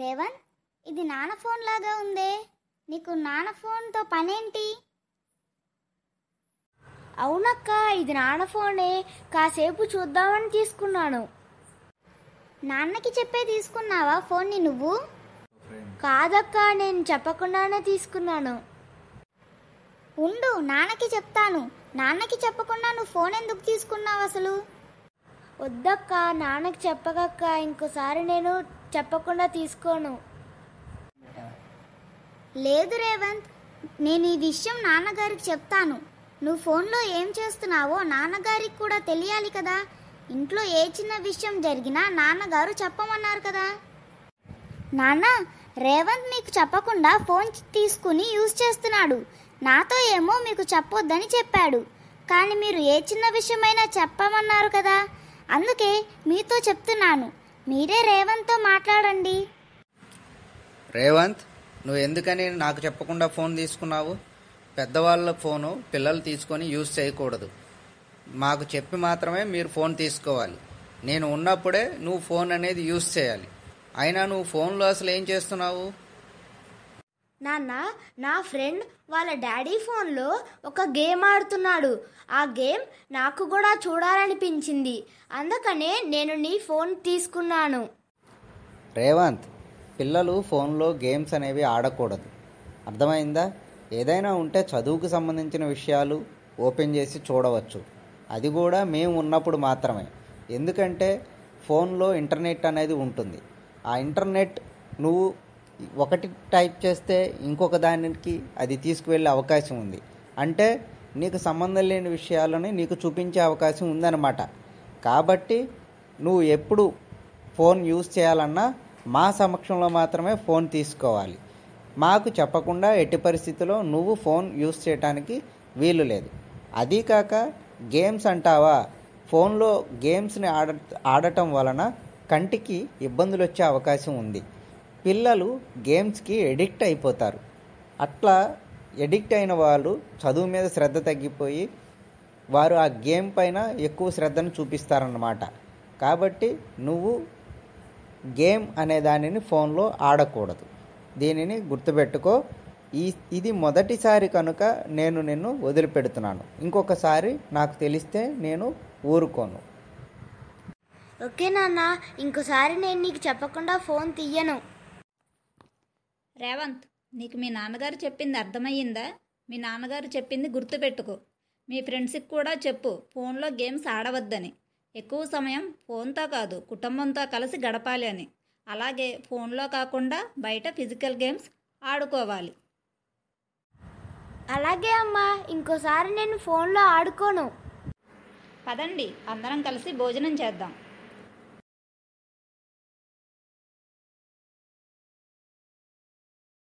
రేవన్ ఇది నాన్న ఫోన్ లాగా ఉందే నీకు నాన్న ఫోన్తో పనేంటి అవునక్క ఇది నాన్న ఫోనే కాసేపు చూద్దామని తీసుకున్నాను నాన్నకి చెప్పే తీసుకున్నావా ఫోన్ని నువ్వు కాదక్క నేను చెప్పకుండానే తీసుకున్నాను ఉండు నాన్నకి చెప్తాను నాన్నకి చెప్పకుండా నువ్వు ఫోన్ ఎందుకు తీసుకున్నావు అసలు వద్దక్క నాన్నకి చెప్పకక్క ఇంకోసారి నేను చెప్పకుండా తీసుకోను లేదు రేవంత్ నేను ఈ విషయం నాన్నగారికి చెప్తాను నువ్వు ఫోన్లో ఏం చేస్తున్నావో నాన్నగారికి కూడా తెలియాలి కదా ఇంట్లో ఏ చిన్న విషయం జరిగినా నాన్నగారు చెప్పమన్నారు కదా నాన్న రేవంత్ మీకు చెప్పకుండా ఫోన్ తీసుకుని యూజ్ చేస్తున్నాడు నాతో ఏమో మీకు చెప్పొద్దని చెప్పాడు కానీ మీరు ఏ చిన్న విషయమైనా చెప్పమన్నారు కదా అందుకే మీతో చెప్తున్నాను మీరే రేవంత్తో మాట్లాడండి రేవంత్ నువ్వు ఎందుకని నాకు చెప్పకుండా ఫోన్ తీసుకున్నావు పెద్దవాళ్ళ ఫోను పిల్లలు తీసుకొని యూజ్ చేయకూడదు మాకు చెప్పి మాత్రమే మీరు ఫోన్ తీసుకోవాలి నేను ఉన్నప్పుడే నువ్వు ఫోన్ అనేది యూజ్ చేయాలి అయినా నువ్వు ఫోన్లో అసలు ఏం చేస్తున్నావు నాన్న నా ఫ్రెండ్ వాళ్ళ డాడీ ఫోన్లో ఒక గేమ్ ఆడుతున్నాడు ఆ గేమ్ నాకు కూడా చూడాలనిపించింది అందుకనే నేను నీ ఫోన్ తీసుకున్నాను రేవంత్ పిల్లలు ఫోన్లో గేమ్స్ అనేవి ఆడకూడదు అర్థమైందా ఏదైనా ఉంటే చదువుకు సంబంధించిన విషయాలు ఓపెన్ చేసి చూడవచ్చు అది కూడా మేము ఉన్నప్పుడు మాత్రమే ఎందుకంటే ఫోన్లో ఇంటర్నెట్ అనేది ఉంటుంది ఆ ఇంటర్నెట్ నువ్వు ఒకటి టైప్ చేస్తే ఇంకొక దానికి అది తీసుకువెళ్ళే అవకాశం ఉంది అంటే నీకు సంబంధం లేని విషయాలని నీకు చూపించే అవకాశం ఉందన్నమాట కాబట్టి నువ్వు ఎప్పుడు ఫోన్ యూజ్ చేయాలన్నా మా సమక్షంలో మాత్రమే ఫోన్ తీసుకోవాలి మాకు చెప్పకుండా ఎట్టి పరిస్థితిలో నువ్వు ఫోన్ యూజ్ చేయడానికి వీలు లేదు అదీ కాక గేమ్స్ అంటావా ఫోన్లో గేమ్స్ని ఆడ ఆడటం వలన కంటికి ఇబ్బందులు వచ్చే అవకాశం ఉంది పిల్లలు గేమ్స్కి ఎడిక్ట్ అయిపోతారు అట్లా ఎడిక్ట్ అయిన వాళ్ళు చదువు మీద శ్రద్ధ తగ్గిపోయి వారు ఆ గేమ్ పైన ఎక్కువ శ్రద్ధను చూపిస్తారన్నమాట కాబట్టి నువ్వు గేమ్ అనే దానిని ఫోన్లో ఆడకూడదు దీనిని గుర్తుపెట్టుకో ఈ ఇది మొదటిసారి కనుక నేను నిన్ను వదిలిపెడుతున్నాను ఇంకొకసారి నాకు తెలిస్తే నేను ఊరుకోను ఓకే నాన్న ఇంకోసారి నేను నీకు చెప్పకుండా ఫోన్ తీయను రేవంత్ నీకు మీ నాన్నగారు చెప్పింది అర్థమయ్యిందా మీ నాన్నగారు చెప్పింది గుర్తుపెట్టుకో మీ ఫ్రెండ్స్కి కూడా చెప్పు ఫోన్లో గేమ్స్ ఆడవద్దని ఎక్కువ సమయం ఫోన్తో కాదు కుటుంబంతో కలిసి గడపాలి అని అలాగే ఫోన్లో కాకుండా బయట ఫిజికల్ గేమ్స్ ఆడుకోవాలి అలాగే అమ్మా ఇంకోసారి నేను ఫోన్లో ఆడుకోను పదండి అందరం కలిసి భోజనం చేద్దాం